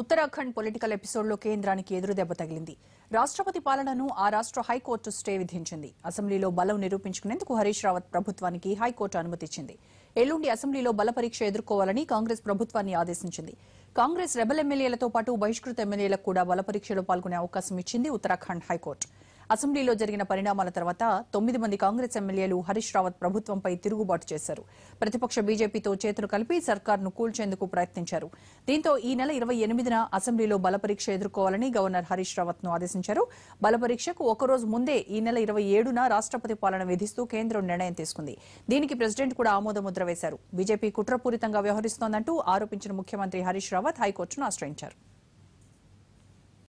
Uttarakhand political ఎపిసోడ్లో కేంద్రానికి ఎదురు దెబ్బ తగిలింది రాష్ట్రపతి పాలనను ఆ రాష్ట్ర హైకోర్టు స్టే విధించింది అసెంబ్లీలో బలం నిరూపించుకునేందుకు హరీష్ రావత్ ప్రభుత్వానికి హైకోర్టు అనుమతిచ్చింది ఎల్లుండి అసెంబ్లీలో బల పరీక్ష ఎదుర్కోవాలని కాంగ్రెస్ ప్రభుత్వాన్ని ఆదేశించింది కాంగ్రెస్ రెబల్ ఎమ్మెల్యేలతో పాటు బహిష్కృత ఎమ్మెల్యేలకు కూడా బల పరీక్షలో పాల్గొనే అవకాశం ఇచ్చింది ఉత్తరాఖండ్ హైకోర్టు అసెంబ్లీలో జరిగిన పరిణామాల తర్వాత తొమ్మిది మంది కాంగ్రెస్ ఎమ్మెల్యేలు హరీష్ రావత్ ప్రభుత్వంపై తిరుగుబాటు చేశారు ప్రతిపక్ష బీజేపీతో చేతులు కలిపి సర్కార్ను కూల్చేందుకు ప్రయత్నించారు దీంతో ఈ నెల ఇరవై ఎనిమిదిన అసెంబ్లీలో బలపరీక్ష ఎదుర్కోవాలని గవర్నర్ హరీష్ రావత్ ను ఆదేశించారు బలపరీక్షకు ఒకరోజు ముందే ఈ నెల ఇరవై ఏడున రాష్ట్రపతి పాలన విధిస్తూ కేంద్రం నిర్ణయం తీసుకుంది దీనికి ప్రెసిడెంట్ కూడా ఆమోదముద్ర వేశారు బీజేపీ కుట్రపూరితంగా వ్యవహరిస్తోందంటూ ఆరోపించిన ముఖ్యమంత్రి హరీష్ రావత్ హైకోర్టును ఆశ్రయించారు